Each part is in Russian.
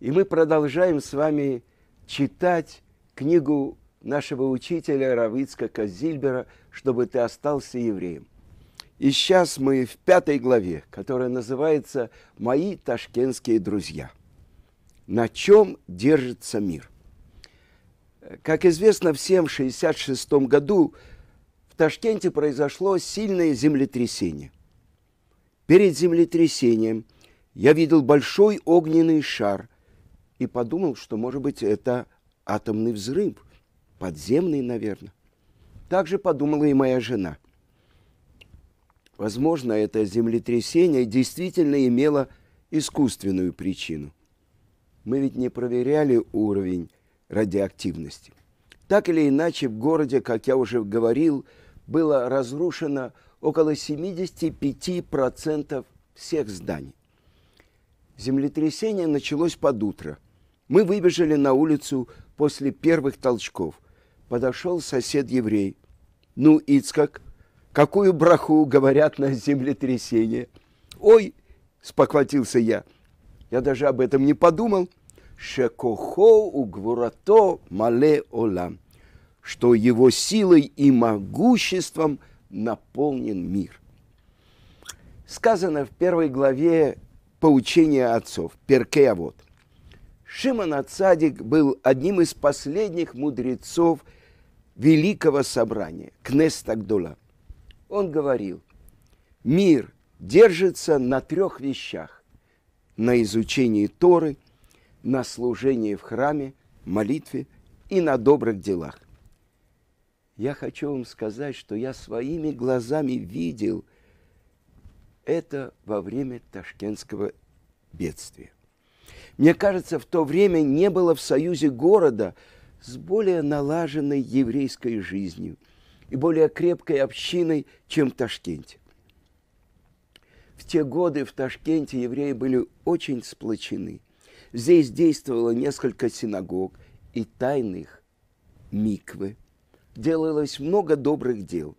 И мы продолжаем с вами читать книгу нашего учителя Равицка Казильбера «Чтобы ты остался евреем». И сейчас мы в пятой главе, которая называется «Мои ташкентские друзья». На чем держится мир? Как известно всем, в 1966 году в Ташкенте произошло сильное землетрясение. Перед землетрясением я видел большой огненный шар – и подумал, что, может быть, это атомный взрыв, подземный, наверное. Так же подумала и моя жена. Возможно, это землетрясение действительно имело искусственную причину. Мы ведь не проверяли уровень радиоактивности. Так или иначе, в городе, как я уже говорил, было разрушено около 75% всех зданий. Землетрясение началось под утро – мы выбежали на улицу после первых толчков. Подошел сосед-еврей. «Ну, Ицкак, какую браху говорят на землетрясение?» «Ой!» – спохватился я. Я даже об этом не подумал. «Шекохо угворото мале олам» что его силой и могуществом наполнен мир. Сказано в первой главе поучения отцов, Перкеавод – Шимон Ацадик был одним из последних мудрецов Великого Собрания, Кнестагдула. Он говорил, мир держится на трех вещах – на изучении Торы, на служении в храме, молитве и на добрых делах. Я хочу вам сказать, что я своими глазами видел это во время ташкентского бедствия. Мне кажется, в то время не было в союзе города с более налаженной еврейской жизнью и более крепкой общиной, чем в Ташкенте. В те годы в Ташкенте евреи были очень сплочены. Здесь действовало несколько синагог и тайных миквы. Делалось много добрых дел.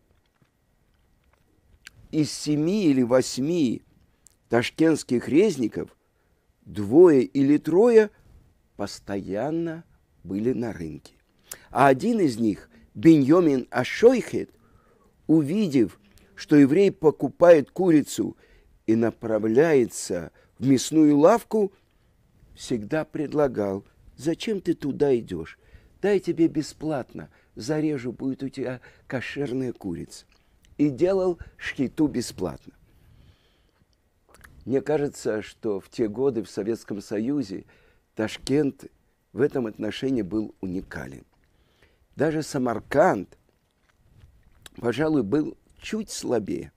Из семи или восьми ташкентских резников двое или трое постоянно были на рынке. А один из них, Беньомин Ашойхет, увидев, что еврей покупает курицу и направляется в мясную лавку, всегда предлагал, зачем ты туда идешь? Дай тебе бесплатно, зарежу, будет у тебя кошерная курица. И делал шхиту бесплатно. Мне кажется, что в те годы в Советском Союзе Ташкент в этом отношении был уникален. Даже Самарканд, пожалуй, был чуть слабее.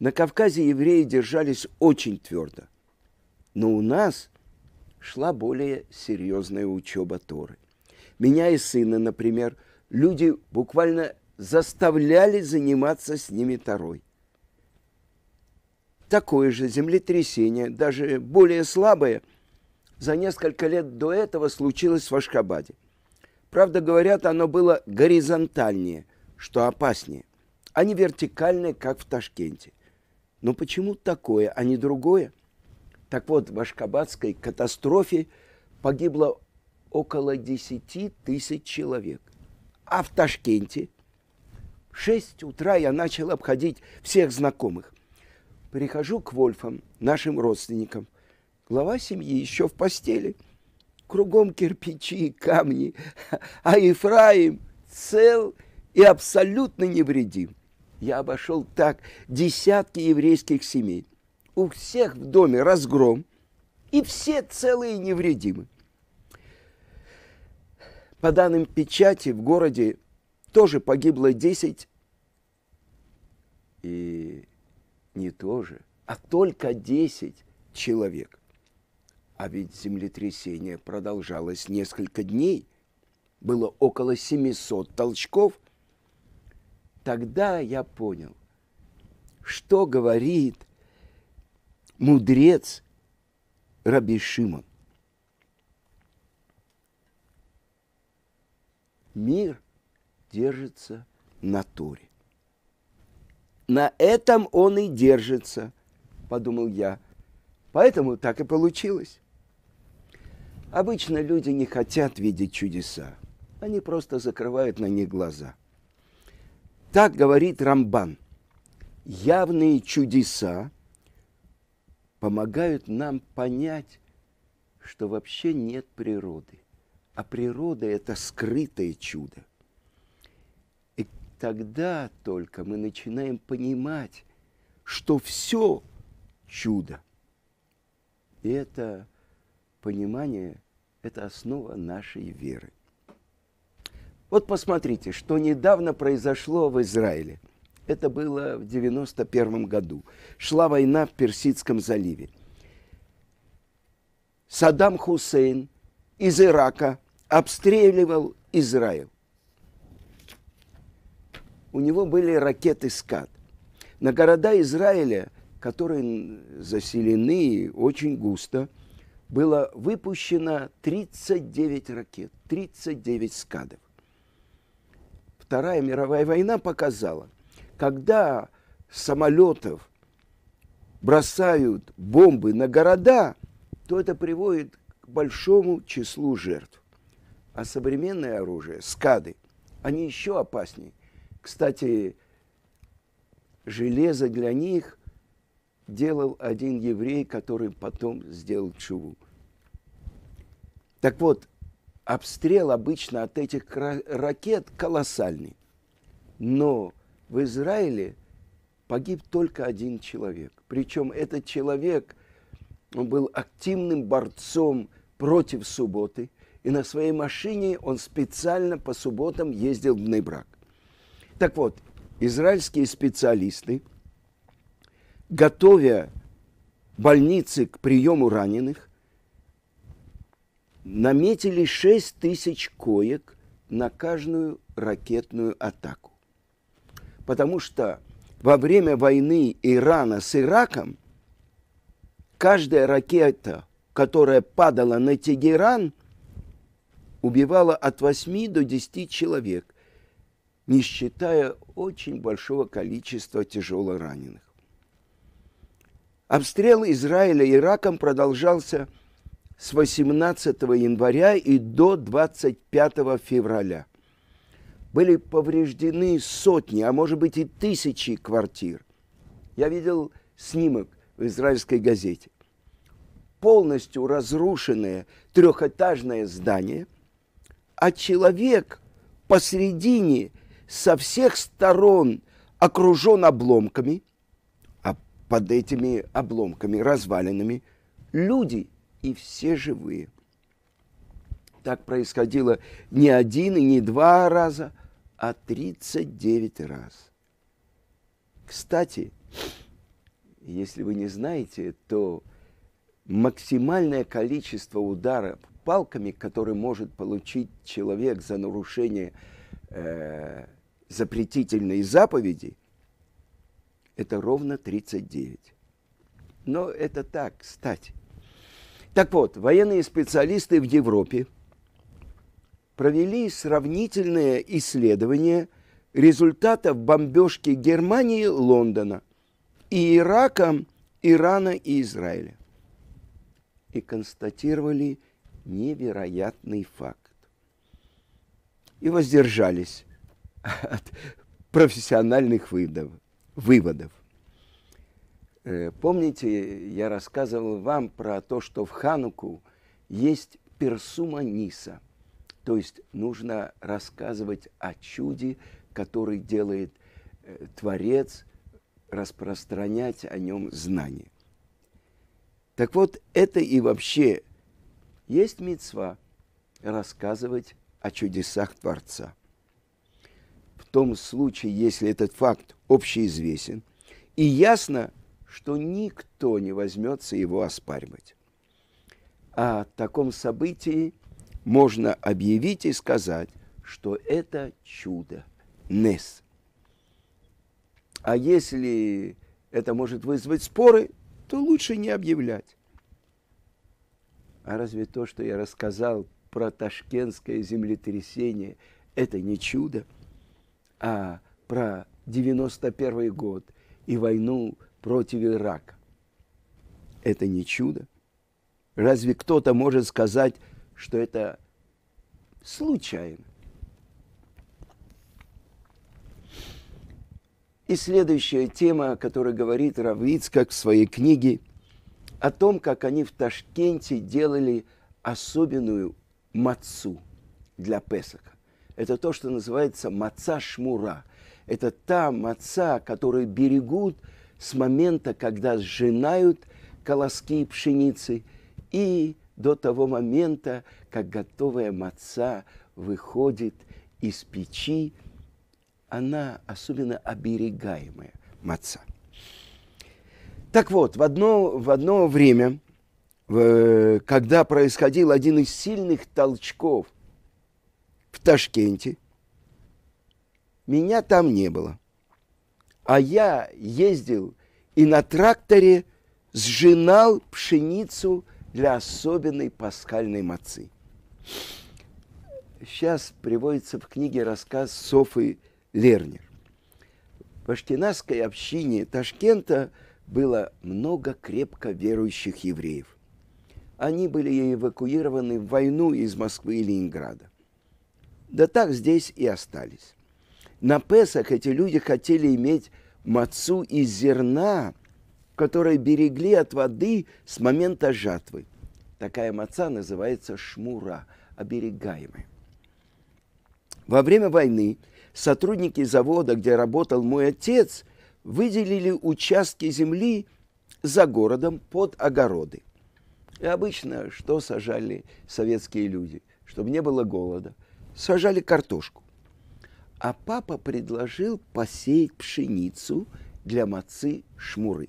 На Кавказе евреи держались очень твердо. Но у нас шла более серьезная учеба Торы. Меня и сына, например, люди буквально заставляли заниматься с ними Торой – такое же землетрясение, даже более слабое, за несколько лет до этого случилось в Ашхабаде. Правда, говорят, оно было горизонтальнее, что опаснее, а не вертикальное, как в Ташкенте. Но почему такое, а не другое? Так вот, в Ашхабадской катастрофе погибло около 10 тысяч человек. А в Ташкенте в 6 утра я начал обходить всех знакомых. Прихожу к Вольфам, нашим родственникам. Глава семьи еще в постели. Кругом кирпичи и камни. А Ефраим цел и абсолютно невредим. Я обошел так десятки еврейских семей. У всех в доме разгром, и все целые и невредимы. По данным печати, в городе тоже погибло 10 и не тоже, а только 10 человек. А ведь землетрясение продолжалось несколько дней. Было около 700 толчков. Тогда я понял, что говорит мудрец Раби Шимон. Мир держится на Торе. На этом он и держится, подумал я. Поэтому так и получилось. Обычно люди не хотят видеть чудеса. Они просто закрывают на них глаза. Так говорит Рамбан. Явные чудеса помогают нам понять, что вообще нет природы. А природа – это скрытое чудо тогда только мы начинаем понимать, что все чудо. И это понимание, это основа нашей веры. Вот посмотрите, что недавно произошло в Израиле. Это было в 91 году. Шла война в Персидском заливе. Саддам Хусейн из Ирака обстреливал Израиль у него были ракеты «Скат». На города Израиля, которые заселены очень густо, было выпущено 39 ракет, 39 «Скадов». Вторая мировая война показала, когда самолетов бросают бомбы на города, то это приводит к большому числу жертв. А современное оружие, скады, они еще опаснее – кстати, железо для них делал один еврей, который потом сделал чуву. Так вот, обстрел обычно от этих ракет колоссальный. Но в Израиле погиб только один человек. Причем этот человек он был активным борцом против субботы, и на своей машине он специально по субботам ездил в Нейбрак. Так вот, израильские специалисты, готовя больницы к приему раненых, наметили 6 тысяч коек на каждую ракетную атаку. Потому что во время войны Ирана с Ираком каждая ракета, которая падала на Тегеран, убивала от 8 до 10 человек не считая очень большого количества тяжело раненых. Обстрел Израиля Ираком продолжался с 18 января и до 25 февраля. Были повреждены сотни, а может быть и тысячи квартир. Я видел снимок в израильской газете. Полностью разрушенное трехэтажное здание, а человек посредине – со всех сторон окружен обломками, а под этими обломками, развалинами, люди и все живые. Так происходило не один и не два раза, а 39 раз. Кстати, если вы не знаете, то максимальное количество ударов палками, которые может получить человек за нарушение э, запретительные заповеди, это ровно 39. Но это так, кстати. Так вот, военные специалисты в Европе провели сравнительное исследование результатов бомбежки Германии, Лондона и Ирака, Ирана и Израиля. И констатировали невероятный факт. И воздержались от профессиональных выдов, выводов. Э, помните, я рассказывал вам про то, что в Хануку есть персума ниса, то есть нужно рассказывать о чуде, который делает э, Творец, распространять о нем знания. Так вот, это и вообще есть мецва рассказывать о чудесах Творца – в том случае, если этот факт общеизвестен, и ясно, что никто не возьмется его оспаривать. О таком событии можно объявить и сказать, что это чудо, нес. А если это может вызвать споры, то лучше не объявлять. А разве то, что я рассказал про ташкентское землетрясение, это не чудо? а про 91 год и войну против Ирака. Это не чудо? Разве кто-то может сказать, что это случайно? И следующая тема, о которой говорит Равицкак в своей книге, о том, как они в Ташкенте делали особенную мацу для Песока. Это то, что называется маца шмура. Это та маца, которую берегут с момента, когда сжинают колоски пшеницы, и до того момента, как готовая маца выходит из печи, она особенно оберегаемая маца. Так вот, в одно, в одно время, э, когда происходил один из сильных толчков Ташкенте. Меня там не было. А я ездил и на тракторе сжинал пшеницу для особенной пасхальной мацы. Сейчас приводится в книге рассказ Софы Лернер. В ашкенадской общине Ташкента было много крепко верующих евреев. Они были эвакуированы в войну из Москвы и Ленинграда. Да так здесь и остались. На Песах эти люди хотели иметь мацу из зерна, которое берегли от воды с момента жатвы. Такая маца называется шмура, оберегаемая. Во время войны сотрудники завода, где работал мой отец, выделили участки земли за городом под огороды. И обычно что сажали советские люди? Чтобы не было голода, сажали картошку. А папа предложил посеять пшеницу для мацы шмуры.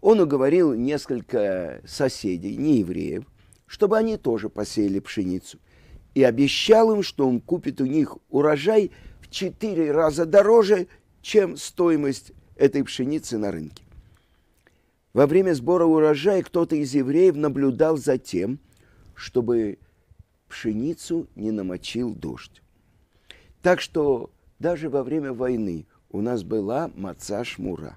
Он уговорил несколько соседей, не евреев, чтобы они тоже посеяли пшеницу. И обещал им, что он купит у них урожай в четыре раза дороже, чем стоимость этой пшеницы на рынке. Во время сбора урожая кто-то из евреев наблюдал за тем, чтобы пшеницу не намочил дождь. Так что даже во время войны у нас была маца шмура.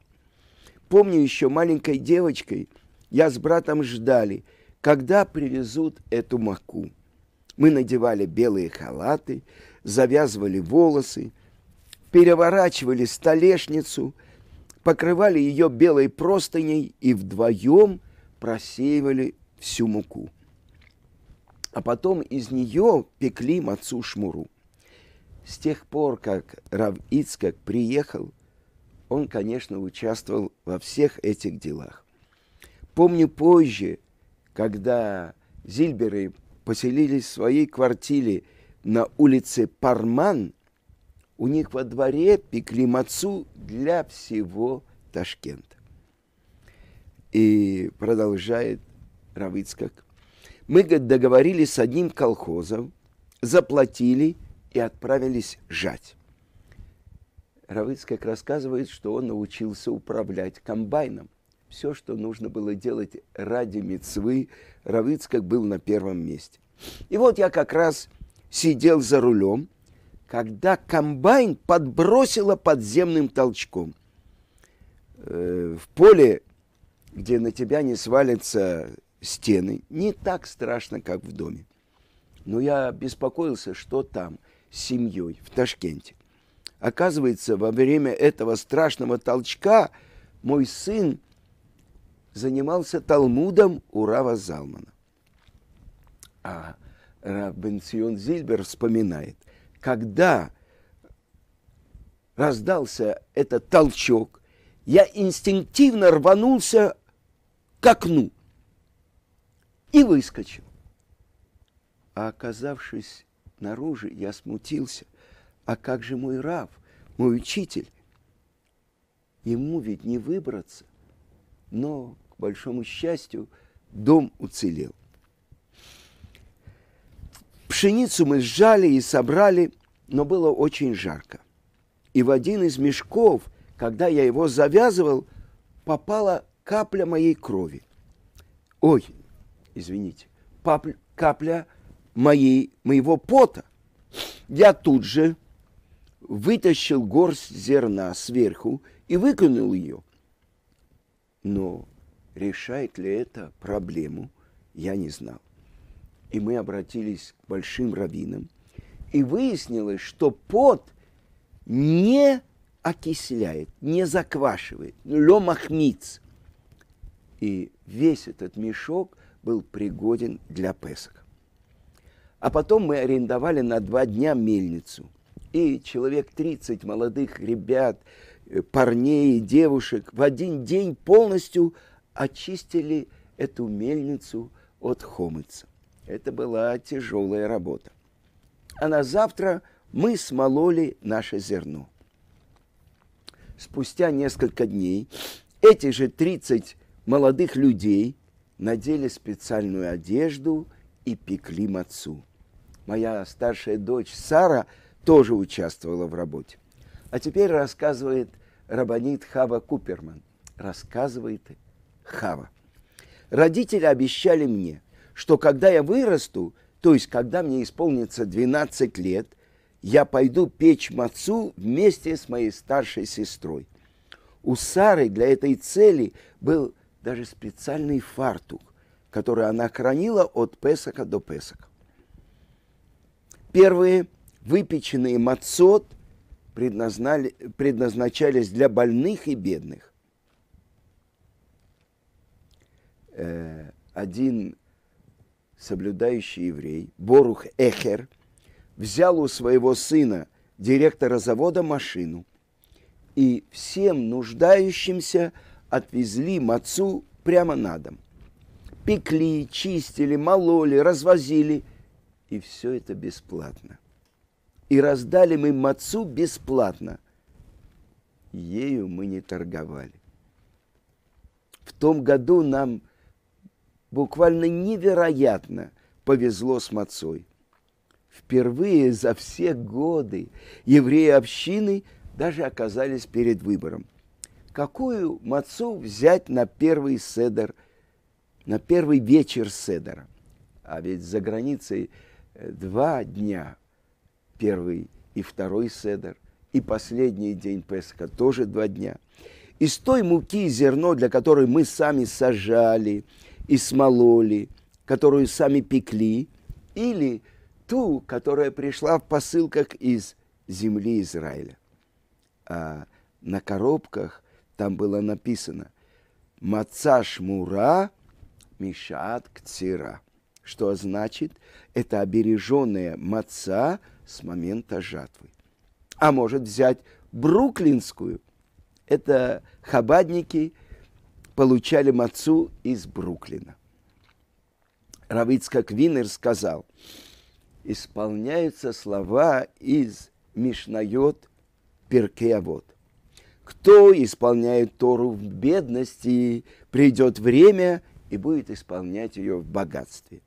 Помню еще маленькой девочкой, я с братом ждали, когда привезут эту маку. Мы надевали белые халаты, завязывали волосы, переворачивали столешницу, покрывали ее белой простыней и вдвоем просеивали всю муку а потом из нее пекли мацу шмуру. С тех пор, как Рав Ицкак приехал, он, конечно, участвовал во всех этих делах. Помню позже, когда Зильберы поселились в своей квартире на улице Парман, у них во дворе пекли мацу для всего Ташкента. И продолжает Равицкак. Мы договорились с одним колхозом, заплатили и отправились жать. Равыц рассказывает, что он научился управлять комбайном. Все, что нужно было делать ради мецвы, Равыц был на первом месте. И вот я как раз сидел за рулем, когда комбайн подбросило подземным толчком. Э, в поле, где на тебя не свалится стены. Не так страшно, как в доме. Но я беспокоился, что там с семьей в Ташкенте. Оказывается, во время этого страшного толчка мой сын занимался Талмудом у Рава Залмана. А Рав Зильбер вспоминает, когда раздался этот толчок, я инстинктивно рванулся к окну и выскочил. А оказавшись наружу, я смутился. А как же мой рав, мой учитель? Ему ведь не выбраться. Но, к большому счастью, дом уцелел. Пшеницу мы сжали и собрали, но было очень жарко. И в один из мешков, когда я его завязывал, попала капля моей крови. Ой, извините, капля моей, моего пота. Я тут же вытащил горсть зерна сверху и выкинул ее. Но решает ли это проблему, я не знал. И мы обратились к большим раввинам, и выяснилось, что пот не окисляет, не заквашивает, лемахмиц. И весь этот мешок – был пригоден для Песок. А потом мы арендовали на два дня мельницу. И человек 30 молодых ребят, э, парней и девушек в один день полностью очистили эту мельницу от хомыца. Это была тяжелая работа. А на завтра мы смололи наше зерно. Спустя несколько дней эти же 30 молодых людей – надели специальную одежду и пекли мацу. Моя старшая дочь Сара тоже участвовала в работе. А теперь рассказывает рабонит Хава Куперман. Рассказывает Хава. Родители обещали мне, что когда я вырасту, то есть когда мне исполнится 12 лет, я пойду печь мацу вместе с моей старшей сестрой. У Сары для этой цели был даже специальный фартук, который она хранила от Песока до Песока. Первые выпеченные мацот предназначались для больных и бедных. Э, один соблюдающий еврей, Борух Эхер, взял у своего сына, директора завода, машину, и всем нуждающимся – отвезли мацу прямо на дом. Пекли, чистили, мололи, развозили. И все это бесплатно. И раздали мы мацу бесплатно. Ею мы не торговали. В том году нам буквально невероятно повезло с мацой. Впервые за все годы евреи общины даже оказались перед выбором – какую мацу взять на первый седер, на первый вечер седера. А ведь за границей э, два дня, первый и второй седер, и последний день Песка тоже два дня. Из той муки и зерно, для которой мы сами сажали и смололи, которую сами пекли, или ту, которая пришла в посылках из земли Израиля. А на коробках там было написано «Маца шмура мишат кцира», что значит «это обереженная маца с момента жатвы». А может взять бруклинскую. Это хабадники получали мацу из Бруклина. Равицка Квинер сказал, исполняются слова из Мишнает Перкеавод. Кто исполняет Тору в бедности, придет время и будет исполнять ее в богатстве.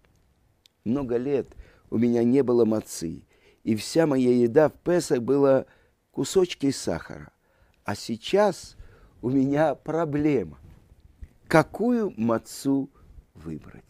Много лет у меня не было мацы, и вся моя еда в Песах была кусочки сахара. А сейчас у меня проблема. Какую мацу выбрать?